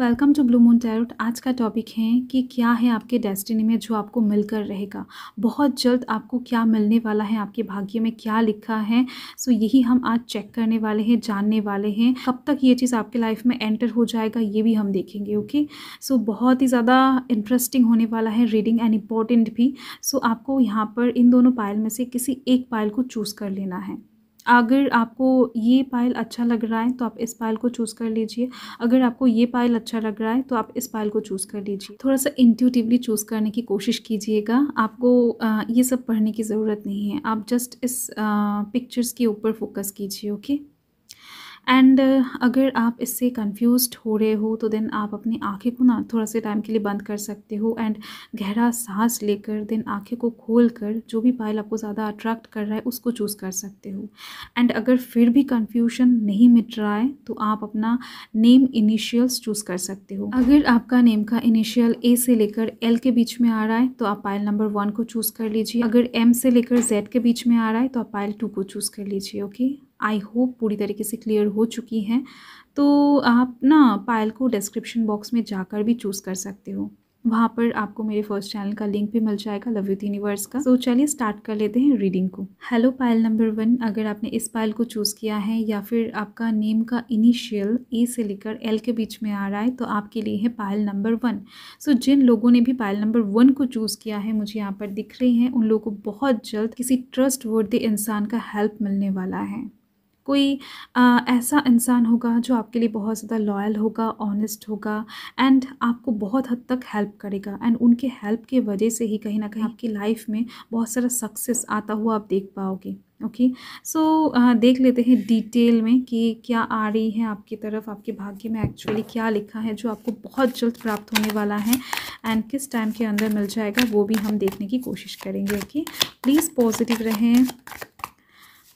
Welcome to blue moon tarot आज का topic है कि क्या है आपके डेस्टिनी में जो आपको मिलकर रहेगा बहुत जल्द आपको क्या मिलने वाला है आपके भाग्य में क्या लिखा है सो so, यही हम आज चेक करने वाले हैं जानने वाले हैं कब तक ये चीज़ आपके लाइफ में एंटर हो जाएगा ये भी हम देखेंगे ओके सो so, बहुत ही ज़्यादा इंटरेस्टिंग होने वाला है रीडिंग एंड इम्पॉर्टेंट भी सो so, आपको यहाँ पर इन दोनों पायल में से किसी एक पायल को चूज़ कर लेना है अगर आपको ये पायल अच्छा लग रहा है तो आप इस पायल को चूज़ कर लीजिए अगर आपको ये पायल अच्छा लग रहा है तो आप इस पायल को चूज़ कर लीजिए थोड़ा सा इंट्यूटिवली चूज़ करने की कोशिश कीजिएगा आपको ये सब पढ़ने की ज़रूरत नहीं है आप जस्ट इस पिक्चर्स के ऊपर फोकस कीजिए ओके एंड uh, अगर आप इससे कंफ्यूज हो रहे हो तो देन आप अपनी आँखें को ना थोड़ा से टाइम के लिए बंद कर सकते हो एंड गहरा सांस लेकर देन आँखें को खोल कर जो भी पायल आपको ज़्यादा अट्रैक्ट कर रहा है उसको चूज़ कर सकते हो एंड अगर फिर भी कन्फ्यूशन नहीं मिट रहा है तो आप अपना नेम इनिशियल्स चूज़ कर सकते हो अगर आपका नेम का इनिशियल ए से लेकर एल के बीच में आ रहा है तो आप पायल नंबर वन को चूज़ कर लीजिए अगर एम से लेकर जेड के बीच में आ रहा है तो आप पायल टू को चूज़ कर लीजिए ओके आई होप पूरी तरीके से क्लियर हो चुकी हैं तो आप ना पायल को डिस्क्रिप्शन बॉक्स में जाकर भी चूज़ कर सकते हो वहाँ पर आपको मेरे फर्स्ट चैनल का लिंक भी मिल जाएगा लव यूथ यूनिवर्स का तो चलिए स्टार्ट कर लेते हैं रीडिंग को हेलो पायल नंबर वन अगर आपने इस पायल को चूज़ किया है या फिर आपका नेम का इनिशियल ए से लेकर एल के बीच में आ रहा है तो आपके लिए है Payal number one so so, जिन लोगों ने भी पायल नंबर वन को चूज़ किया है मुझे यहाँ पर दिख रही हैं उन लोगों को बहुत जल्द किसी ट्रस्ट इंसान का हेल्प मिलने वाला है कोई आ, ऐसा इंसान होगा जो आपके लिए बहुत ज़्यादा लॉयल होगा ऑनेस्ट होगा एंड आपको बहुत हद तक हेल्प करेगा एंड उनके हेल्प के वजह से ही कहीं ना कहीं आपकी लाइफ में बहुत सारा सक्सेस आता हुआ आप देख पाओगे okay okay? So so, uh, देख लेते हैं डिटेल में कि क्या आ रही है आपकी तरफ आपके भाग्य में एक्चुअली क्या लिखा है जो आपको बहुत जल्द प्राप्त होने वाला है एंड किस टाइम के अंदर मिल जाएगा वो भी हम देखने की कोशिश करेंगे ओके प्लीज़ पॉजिटिव रहें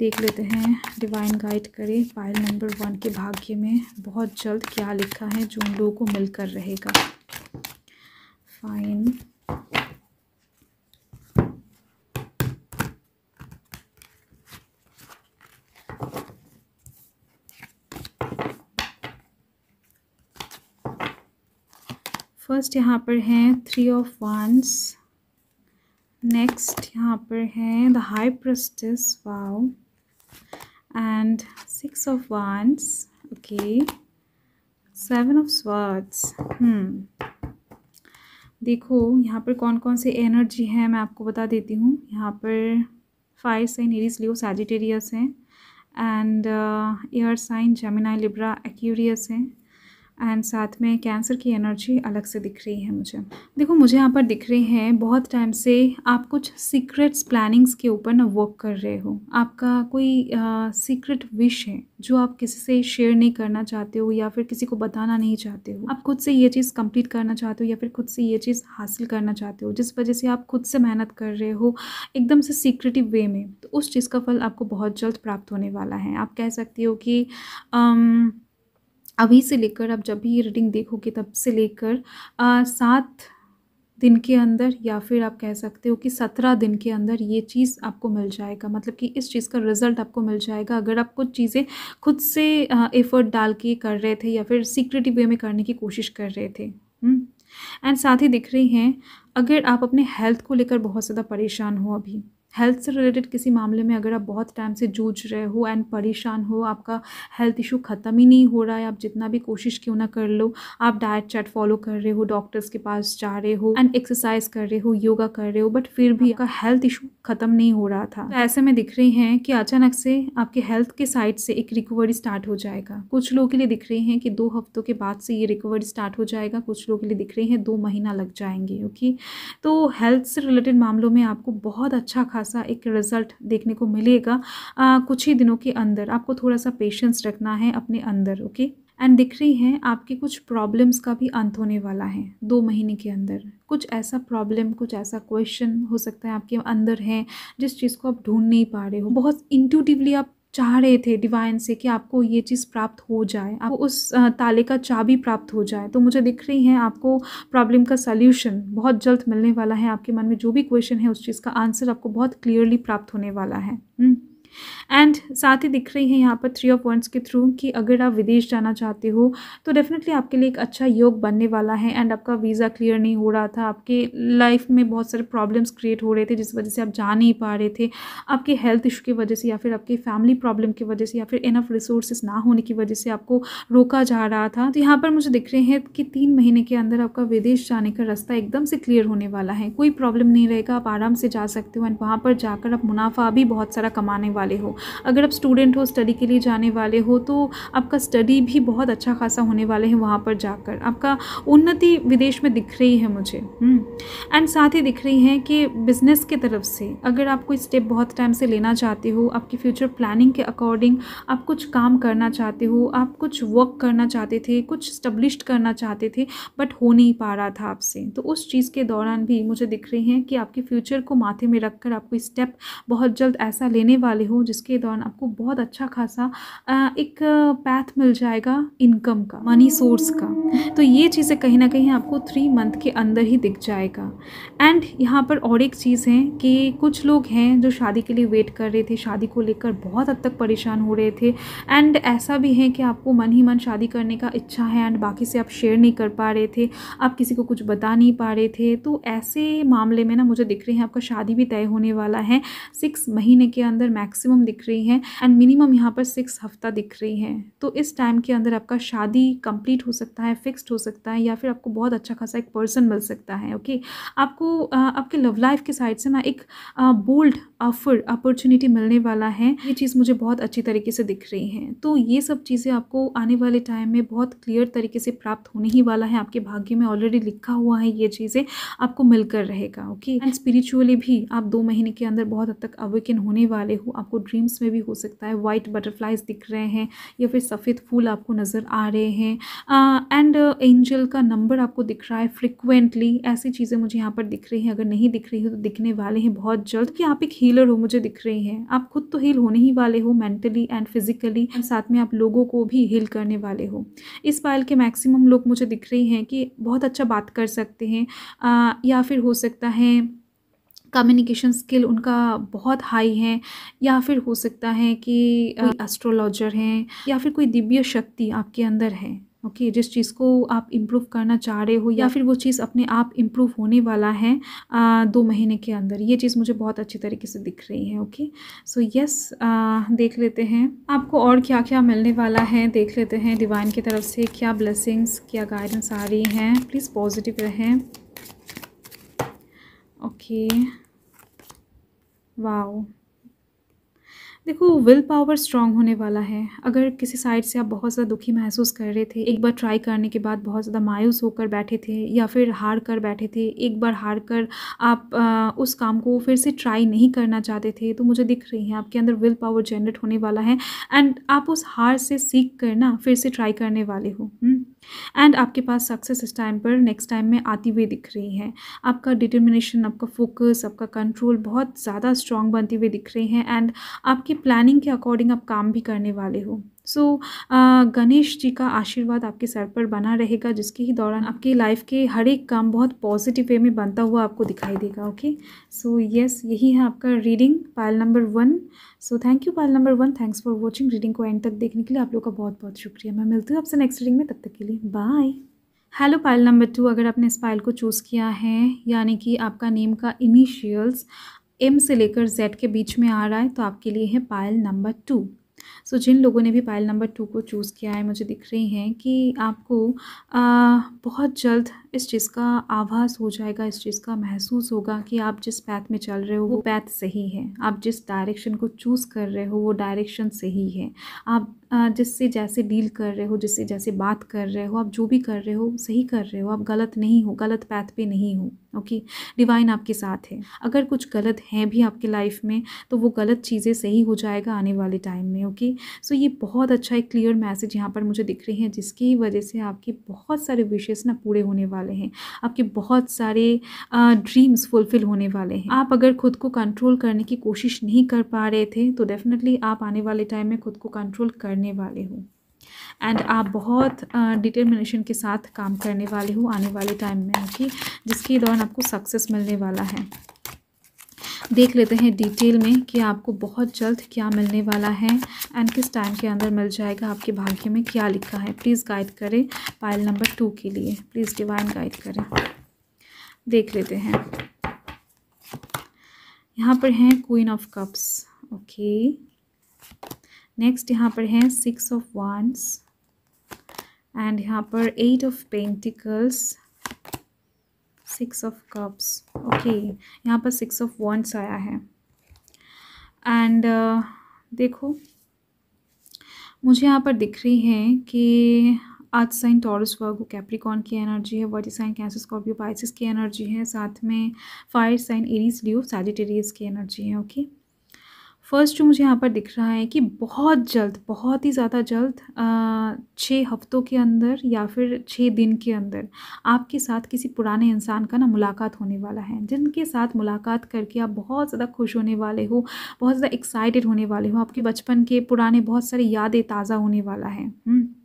देख लेते हैं डिवाइन गाइड करे पायल नंबर वन के भाग्य में बहुत जल्द क्या लिखा है जो उन लोगों को मिलकर रहेगा फाइन फर्स्ट यहाँ पर हैं थ्री ऑफ वंस नेक्स्ट यहाँ पर हैं the high priestess wow and six of wands okay seven of hmm देखो यहाँ पर कौन कौन से एनर्जी है मैं आपको बता देती हूँ यहाँ पर fire sign Aries Leo Sagittarius हैं and air sign Gemini Libra Aquarius हैं एंड साथ में कैंसर की एनर्जी अलग से दिख रही है मुझे देखो मुझे यहाँ पर दिख रहे हैं बहुत टाइम से आप कुछ सीक्रेट्स प्लानिंग्स के ऊपर ना वर्क कर रहे हो आपका कोई सीक्रेट विश है जो आप किसी से शेयर नहीं करना चाहते हो या फिर किसी को बताना नहीं चाहते हो आप खुद से ये चीज़ कंप्लीट करना चाहते हो या फिर खुद से ये चीज़ हासिल करना चाहते हो जिस वजह से आप खुद से मेहनत कर रहे हो एकदम से सीक्रेटिव वे में तो उस चीज़ का फल आपको बहुत जल्द प्राप्त होने वाला है आप कह सकती हो कि अभी से लेकर आप जब भी ये रीडिंग देखोगे तब से लेकर सात दिन के अंदर या फिर आप कह सकते हो कि सत्रह दिन के अंदर ये चीज़ आपको मिल जाएगा मतलब कि इस चीज़ का रिज़ल्ट आपको मिल जाएगा अगर आप कुछ चीज़ें खुद से एफ़र्ट डाल के कर रहे थे या फिर सीक्रेटिव वे में करने की कोशिश कर रहे थे एंड हम्म, साथ ही दिख रही हैं अगर आप अपने हेल्थ को लेकर बहुत ज़्यादा परेशान हो अभी हेल्थ से रिलेटेड किसी मामले में अगर आप बहुत टाइम से जूझ रहे हो एंड परेशान हो आपका हेल्थ इशू ख़त्म ही नहीं हो रहा है आप जितना भी कोशिश क्यों ना कर लो आप डाइट चार्ट फॉलो कर रहे हो डॉक्टर्स के पास जा रहे हो एंड एक्सरसाइज कर रहे हो योगा कर रहे हो बट फिर भी आपका हेल्थ इशू ख़त्म नहीं हो रहा था तो ऐसे में दिख रहे हैं कि अचानक से आपके हेल्थ के साइड से एक रिकवरी स्टार्ट हो जाएगा कुछ लोगों के लिए दिख रहे हैं कि दो हफ्तों के बाद से ये रिकवरी स्टार्ट हो जाएगा कुछ लोगों के लिए दिख रहे हैं दो महीना लग जाएंगे ओके तो हेल्थ से रिलेटेड मामलों में आपको बहुत अच्छा खासा खासा एक रिज़ल्ट देखने को मिलेगा आ, कुछ ही दिनों के अंदर आपको थोड़ा सा पेशेंस रखना है अपने अंदर ओके एंड दिख रही है आपकी कुछ प्रॉब्लम्स का भी अंत होने वाला है दो महीने के अंदर कुछ ऐसा प्रॉब्लम कुछ ऐसा क्वेश्चन हो सकता है आपके अंदर है जिस चीज़ को आप ढूंढ नहीं पा रहे हो बहुत इंटूटिवली आप चाह रहे थे डिवाइन से कि आपको ये चीज़ प्राप्त हो जाए आपको उस ताले का चाबी प्राप्त हो जाए तो मुझे दिख रही है आपको प्रॉब्लम का सल्यूशन बहुत जल्द मिलने वाला है आपके मन में जो भी क्वेश्चन है उस चीज़ का आंसर आपको बहुत क्लियरली प्राप्त होने वाला है हम्म। एंड साथ ही दिख रही है यहाँ पर थ्री ऑफ वंस के थ्रू कि अगर आप विदेश जाना चाहते हो तो डेफिनेटली आपके लिए एक अच्छा योग बनने वाला है एंड आपका वीज़ा क्लियर नहीं हो रहा था आपके लाइफ में बहुत सारे प्रॉब्लम्स क्रिएट हो रहे थे जिस वजह से आप जा नहीं पा रहे थे आपके हेल्थ इशू की वजह से या फिर आपकी फैमिली प्रॉब्लम की वजह से या फिर इनफ रिसोर्सेज ना होने की वजह से आपको रोका जा रहा था तो यहाँ पर मुझे दिख रहे हैं कि तीन महीने के अंदर आपका विदेश जाने का रास्ता एकदम से क्लियर होने वाला है कोई प्रॉब्लम नहीं रहेगा आप आराम से जा सकते हो एंड वहाँ पर जाकर आप मुनाफा भी बहुत सारा कमाने वाले वाले हो अगर आप स्टूडेंट हो स्टडी के लिए जाने वाले हो तो आपका स्टडी भी बहुत अच्छा खासा होने वाले हैं वहाँ पर जाकर आपका उन्नति विदेश में दिख रही है मुझे एंड हम्म। साथ ही दिख रही है कि बिज़नेस के तरफ से अगर आप कोई स्टेप बहुत टाइम से लेना चाहते हो आपकी फ्यूचर प्लानिंग के अकॉर्डिंग आप कुछ काम करना चाहते हो आप कुछ वर्क करना चाहते थे कुछ स्टब्लिश करना चाहते थे बट हो नहीं पा रहा था आपसे तो उस चीज़ के दौरान भी मुझे दिख रहे हैं कि आपके फ्यूचर को माथे में रखकर आप कोई स्टेप बहुत जल्द ऐसा लेने वाले हो हो जिसके दौरान आपको बहुत अच्छा खासा एक पैथ मिल जाएगा इनकम का मनी सोर्स का तो ये चीज़ें कहीं ना कहीं आपको थ्री मंथ के अंदर ही दिख जाएगा एंड यहाँ पर और एक चीज़ है कि कुछ लोग हैं जो शादी के लिए वेट कर रहे थे शादी को लेकर बहुत हद तक परेशान हो रहे थे एंड ऐसा भी है कि आपको मन ही मन शादी करने का इच्छा है एंड बाकी से आप शेयर नहीं कर पा रहे थे आप किसी को कुछ बता नहीं पा रहे थे तो ऐसे मामले में ना मुझे दिख रहे हैं आपका शादी भी तय होने वाला है सिक्स महीने के अंदर मैक्स मैक्सिमम दिख रही हैं एंड मिनिमम यहाँ पर सिक्स हफ्ता दिख रही हैं तो इस टाइम के अंदर आपका शादी कंप्लीट हो सकता है फिक्स्ड हो सकता है या फिर आपको बहुत अच्छा खासा एक पर्सन मिल सकता है ओके okay? आपको आ, आपके लव लाइफ के साइड से ना एक बोल्ड ऑफर अपॉर्चुनिटी मिलने वाला है ये चीज़ मुझे बहुत अच्छी तरीके से दिख रही है तो ये सब चीज़ें आपको आने वाले टाइम में बहुत क्लियर तरीके से प्राप्त होने ही वाला है आपके भाग्य में ऑलरेडी लिखा हुआ है ये चीज़ें आपको मिलकर रहेगा ओके एंड स्पिरिचुअली भी आप दो महीने के अंदर बहुत हद तक अवेकन होने वाले हो आप आपको ड्रीम्स में भी हो सकता है वाइट बटरफ्लाइज दिख रहे हैं या फिर सफ़ेद फूल आपको नज़र आ रहे हैं एंड एंजल uh, का नंबर आपको दिख रहा है फ्रिक्वेंटली ऐसी चीज़ें मुझे यहाँ पर दिख रही हैं अगर नहीं दिख रही हो तो दिखने वाले हैं बहुत जल्द कि आप एक हीलर हो मुझे दिख रहे हैं आप खुद तो हील होने ही वाले हो मेंटली एंड फिजिकली एंड साथ में आप लोगों को भी हील करने वाले हो इस पायल के मैक्सिमम लोग मुझे दिख रहे हैं कि बहुत अच्छा बात कर सकते हैं आ, या फिर हो सकता है कम्युनिकेशन स्किल उनका बहुत हाई है या फिर हो सकता है कि एस्ट्रोलॉजर हैं या फिर कोई दिव्य शक्ति आपके अंदर है ओके okay, जिस चीज़ को आप इम्प्रूव करना चाह रहे हो या फिर वो चीज़ अपने आप इम्प्रूव होने वाला है आ, दो महीने के अंदर ये चीज़ मुझे बहुत अच्छी तरीके से दिख रही है ओके सो यस देख लेते हैं आपको और क्या क्या मिलने वाला है देख लेते हैं डिवाइन की तरफ से क्या ब्लेसिंग्स क्या गाइडेंस आ रही हैं प्लीज़ पॉजिटिव रहें ओके okay. 哇哦！देखो विल पावर स्ट्रांग होने वाला है अगर किसी साइड से आप बहुत ज़्यादा दुखी महसूस कर रहे थे एक बार ट्राई करने के बाद बहुत ज़्यादा मायूस होकर बैठे थे या फिर हार कर बैठे थे एक बार हार कर आप आ, उस काम को फिर से ट्राई नहीं करना चाहते थे तो मुझे दिख रही है आपके अंदर विल पावर जनरेट होने वाला है एंड आप उस हार से सीख कर ना फिर से ट्राई करने वाले हो एंड हम्म। आपके पास सक्सेस इस टाइम पर नेक्स्ट टाइम में आती हुई दिख रही है आपका डिटर्मिनेशन आपका फोकस आपका कंट्रोल बहुत ज़्यादा स्ट्रांग बनती हुई दिख रही है एंड आपके आपकी प्लानिंग के अकॉर्डिंग आप काम भी करने वाले हो सो so, गणेश जी का आशीर्वाद आपके सर पर बना रहेगा जिसके ही दौरान आपकी लाइफ के हर एक काम बहुत पॉजिटिव वे में बनता हुआ आपको दिखाई देगा ओके सो यस यही है आपका reading Payal number one so thank you Payal number one thanks for watching reading को एंड तक देखने के लिए आप लोग का बहुत बहुत शुक्रिया मैं मिलती हूँ आपसे नेक्स्ट रीडिंग में तब तक के लिए bye hello Payal number two अगर आपने इस पायल को चूज़ किया है यानी कि आपका नेम का इनिशियल्स एम से लेकर जेड के बीच में आ रहा है तो आपके लिए है पायल नंबर टू सो जिन लोगों ने भी पायल नंबर टू को चूज़ किया है मुझे दिख रही हैं कि आपको आ, बहुत जल्द इस चीज़ का आभास हो जाएगा इस चीज़ का महसूस होगा कि आप जिस पैथ में चल रहे हो वो पैथ सही है आप जिस डायरेक्शन को चूज़ कर रहे हो वो डायरेक्शन सही है आप जिससे जैसे डील कर रहे हो जिससे जैसे बात कर रहे हो आप जो भी कर रहे हो सही कर रहे हो आप गलत नहीं हो गलत पैथ पे नहीं हो ओके डिवाइन आपके साथ है अगर कुछ गलत हैं भी आपके लाइफ में तो वो गलत चीज़ें सही हो जाएगा आने वाले टाइम में ओके सो ये बहुत अच्छा एक क्लियर मैसेज यहाँ पर मुझे दिख रही है जिसकी वजह से आपके बहुत सारे विशेष ना पूरे होने वाले हैं आपके बहुत सारे ड्रीम्स फुलफ़िल होने वाले हैं आप अगर खुद को कंट्रोल करने की कोशिश नहीं कर पा रहे थे तो डेफ़िनेटली आप आने वाले टाइम में खुद को कंट्रोल करने करने वाले हो एंड आप बहुत डिटर्मिनेशन के साथ काम करने वाले हो आने वाले टाइम में ओके जिसके दौरान आपको सक्सेस मिलने वाला है देख लेते हैं डिटेल में कि आपको बहुत जल्द क्या मिलने वाला है एंड किस टाइम के अंदर मिल जाएगा आपके भाग्य में क्या लिखा है प्लीज़ गाइड करें पायल नंबर टू के लिए प्लीज़ डिवाइन गाइड करें देख लेते हैं यहाँ पर हैं queen of cups okay next यहाँ पर है सिक्स ऑफ वांस एंड यहाँ पर eight of pentacles six of cups okay यहाँ पर सिक्स ऑफ वांस आया है एंड uh, देखो मुझे यहाँ पर दिख रही है कि आज साइन टॉरस वर्गो कैप्रिकॉन की एनर्जी है वर्टी साइन कैंसर स्कॉर्पियो पाइसिस की एनर्जी है साथ में fire sign Aries Leo Sagittarius की एनर्जी है ओके okay? फ़र्स्ट जो मुझे यहाँ पर दिख रहा है कि बहुत जल्द बहुत ही ज़्यादा जल्द छः हफ्तों के अंदर या फिर छः दिन के अंदर आपके साथ किसी पुराने इंसान का ना मुलाकात होने वाला है जिनके साथ मुलाकात करके आप बहुत ज़्यादा खुश होने वाले हो बहुत ज़्यादा एक्साइटेड होने वाले हो आपके बचपन के पुराने बहुत सारी यादें ताज़ा होने वाला है हम्म।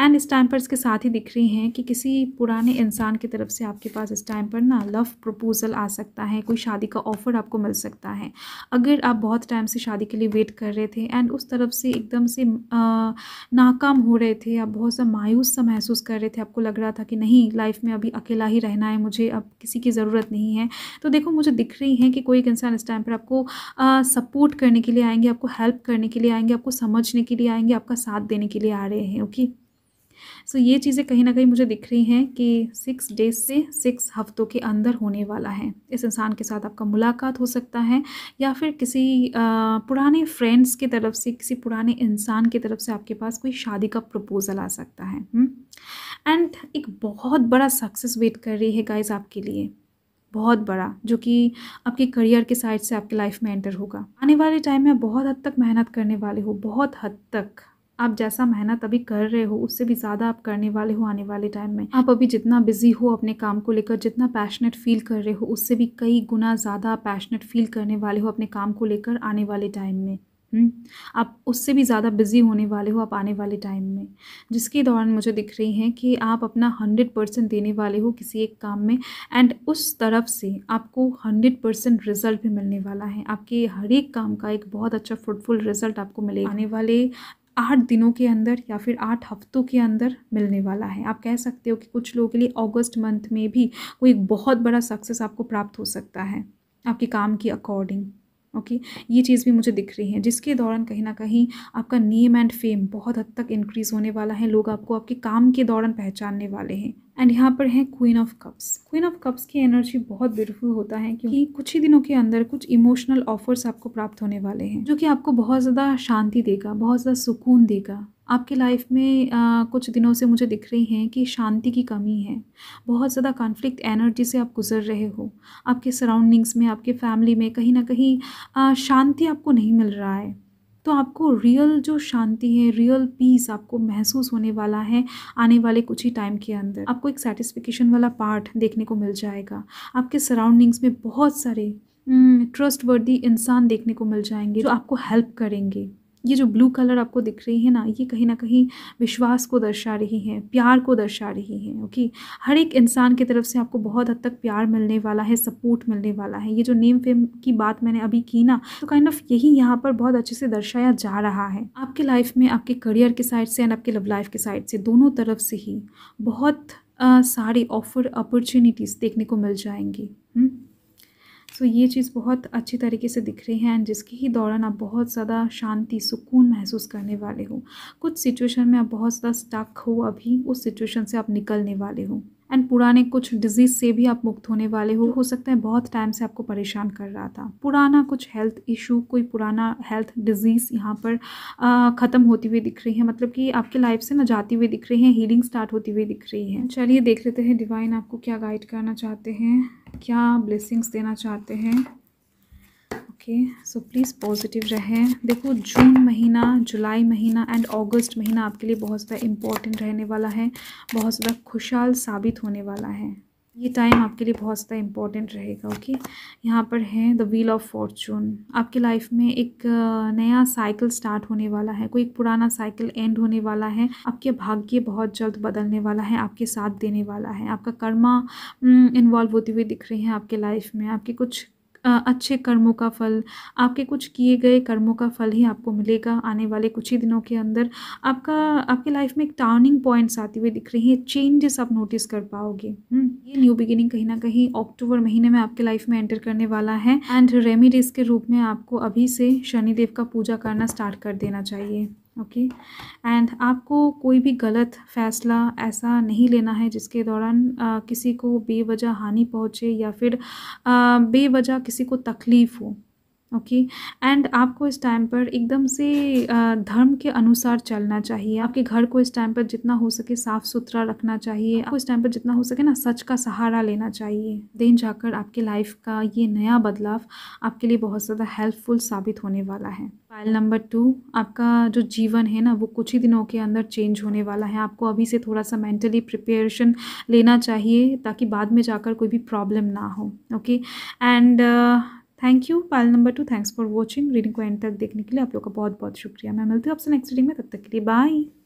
एंड स्टैम्पर्स के साथ ही दिख रही हैं कि किसी पुराने इंसान की तरफ से आपके पास टाइम पर ना लव प्रपोज़ल आ सकता है कोई शादी का ऑफ़र आपको मिल सकता है अगर आप बहुत टाइम से शादी के लिए वेट कर रहे थे एंड उस तरफ से एकदम से आ, नाकाम हो रहे थे आप बहुत सा मायूस सा महसूस कर रहे थे आपको लग रहा था कि नहीं लाइफ में अभी अकेला ही रहना है मुझे अब किसी की ज़रूरत नहीं है तो देखो मुझे दिख रही है कि कोई एक इंसान इस टाइम पर आपको सपोर्ट करने के लिए आएंगे आपको हेल्प करने के लिए आएंगे आपको समझने के लिए आएंगे आपका साथ देने के लिए आ रहे हैं ओके सो ये चीज़ें कहीं ना कहीं मुझे दिख रही हैं कि सिक्स डेज से सिक्स हफ्तों के अंदर होने वाला है इस इंसान के साथ आपका मुलाकात हो सकता है या फिर किसी पुराने फ्रेंड्स की तरफ से किसी पुराने इंसान की तरफ से आपके पास कोई शादी का प्रपोज़ल आ सकता है एंड हम्म? एक बहुत बड़ा सक्सेस वेट कर रही है गाइज आपके लिए बहुत बड़ा जो कि आपके करियर के साइड से आपके लाइफ में एंटर होगा आने वाले टाइम में बहुत हद तक मेहनत करने वाले हो बहुत हद तक आप जैसा मेहनत अभी कर रहे हो उससे भी ज़्यादा आप करने वाले हो आने वाले टाइम में आप अभी जितना बिजी हो अपने काम को लेकर जितना पैशनेट फील कर रहे हो उससे भी कई गुना ज़्यादा पैशनेट फील करने वाले हो अपने काम को लेकर आने वाले टाइम में हम्म? आप उससे भी ज़्यादा बिज़ी होने वाले हो आप आने वाले टाइम में जिसके दौरान मुझे दिख रही है कि आप अपना हंड्रेड परसेंट देने वाले हो किसी एक काम में एंड उस तरफ से आपको हंड्रेड परसेंट रिज़ल्ट भी मिलने वाला है आपके हर एक काम का एक बहुत अच्छा फ्रूटफुल रिज़ल्ट आपको मिलेगा आने वाले आठ दिनों के अंदर या फिर आठ हफ्तों के अंदर मिलने वाला है आप कह सकते हो कि कुछ लोगों के लिए अगस्त मंथ में भी कोई बहुत बड़ा सक्सेस आपको प्राप्त हो सकता है आपके काम के अकॉर्डिंग ओके okay? ये चीज़ भी मुझे दिख रही है जिसके दौरान कहीं ना कहीं आपका नेम एंड फेम बहुत हद तक इंक्रीज़ होने वाला है लोग आपको आपके काम के दौरान पहचानने वाले हैं एंड यहाँ पर है queen of cups queen of cups की एनर्जी बहुत ब्यूटीफुल होता है क्योंकि कुछ ही दिनों के अंदर कुछ इमोशनल ऑफर्स आपको प्राप्त होने वाले हैं जो कि आपको बहुत ज़्यादा शांति देगा बहुत ज़्यादा सुकून देगा आपकी लाइफ में आ, कुछ दिनों से मुझे दिख रही हैं कि शांति की कमी है बहुत ज़्यादा कॉन्फ्लिक्ट एनर्जी से आप गुजर रहे हो आपके सराउंडिंग्स में आपके फैमिली में कहीं ना कहीं शांति आपको नहीं मिल रहा है तो आपको रियल जो शांति है रियल पीस आपको महसूस होने वाला है आने वाले कुछ ही टाइम के अंदर आपको एक सेटिस्फिकेशन वाला पार्ट देखने को मिल जाएगा आपके सराउंडिंग्स में बहुत सारे ट्रस्ट वर्दी इंसान देखने को मिल जाएंगे जो आपको हेल्प करेंगे ये जो ब्लू कलर आपको दिख रही है ना ये कहीं ना कहीं विश्वास को दर्शा रही है प्यार को दर्शा रही है ओके हर एक इंसान की तरफ से आपको बहुत हद तक प्यार मिलने वाला है सपोर्ट मिलने वाला है ये जो नेम फेम की बात मैंने अभी की ना तो काइंड ऑफ यही यहाँ पर बहुत अच्छे से दर्शाया जा रहा है आपके लाइफ में आपके करियर के साइड से एंड आपके लव लाइफ के साइड से दोनों तरफ से ही बहुत सारे ऑफर अपॉर्चुनिटीज़ देखने को मिल जाएंगी हुँ? हम्म? सो ये चीज़ बहुत अच्छी तरीके से दिख रही है एंड जिसके ही दौरान आप बहुत ज़्यादा शांति सुकून महसूस करने वाले हो कुछ सिचुएशन में आप बहुत ज़्यादा स्टक हो अभी उस सिचुएशन से आप निकलने वाले हों एंड पुराने कुछ डिजीज़ से भी आप मुक्त होने वाले हो हो सकता है बहुत टाइम से आपको परेशान कर रहा था पुराना कुछ हेल्थ इशू कोई पुराना हेल्थ डिजीज़ यहाँ पर ख़त्म होती हुई दिख रही है मतलब कि आपके लाइफ से ना जाती हुई दिख रही है हीलिंग स्टार्ट होती हुई दिख रही है चलिए देख लेते हैं डिवाइन आपको क्या गाइड करना चाहते हैं क्या ब्लेसिंग्स देना चाहते हैं ओके सो प्लीज़ पॉजिटिव रहें देखो जून महीना जुलाई महीना एंड अगस्त महीना आपके लिए बहुत ज़्यादा इम्पॉर्टेंट रहने वाला है बहुत ज़्यादा खुशहाल साबित होने वाला है ये टाइम आपके लिए बहुत ज़्यादा इम्पॉर्टेंट रहेगा ओके यहाँ पर है द व्हील ऑफ फॉर्चून आपकी लाइफ में एक नया साइकिल स्टार्ट होने वाला है कोई एक पुराना साइकिल एंड होने वाला है आपके भाग्य बहुत जल्द बदलने वाला है आपके साथ देने वाला है आपका कर्मा इन्वॉल्व होती हुई दिख रही है आपके लाइफ में आपके कुछ अच्छे कर्मों का फल आपके कुछ किए गए कर्मों का फल ही आपको मिलेगा आने वाले कुछ ही दिनों के अंदर आपका आपकी लाइफ में एक टर्निंग पॉइंट्स आते हुए दिख रही हैं चेंजेस आप नोटिस कर पाओगे हम्म, ये न्यू बिगिनिंग कहीं ना कहीं अक्टूबर महीने में आपके लाइफ में एंटर करने वाला है एंड रेमिडीज़ के रूप में आपको अभी से शनिदेव का पूजा करना स्टार्ट कर देना चाहिए ओके एंड आपको कोई भी गलत फ़ैसला ऐसा नहीं लेना है जिसके दौरान आ, किसी को बेवजह हानि पहुँचे या फिर बेवजह किसी को तकलीफ़ हो ओके okay? एंड आपको इस टाइम पर एकदम से धर्म के अनुसार चलना चाहिए आपके घर को इस टाइम पर जितना हो सके साफ़ सुथरा रखना चाहिए आपको इस टाइम पर जितना हो सके ना सच का सहारा लेना चाहिए देन जाकर आपके लाइफ का ये नया बदलाव आपके लिए बहुत ज़्यादा हेल्पफुल साबित होने वाला है फाइल नंबर टू आपका जो जीवन है ना वो कुछ ही दिनों के अंदर चेंज होने वाला है आपको अभी से थोड़ा सा मेंटली प्रिपरेशन लेना चाहिए ताकि बाद में जाकर कोई भी प्रॉब्लम ना हो okay and thank you Payal number two thanks for watching reading को एंड तक देखने के लिए आप लोग का बहुत बहुत शुक्रिया मैं मिलती हूँ आपसे नेक्स्ट रीडिंग में तब तक के लिए बाय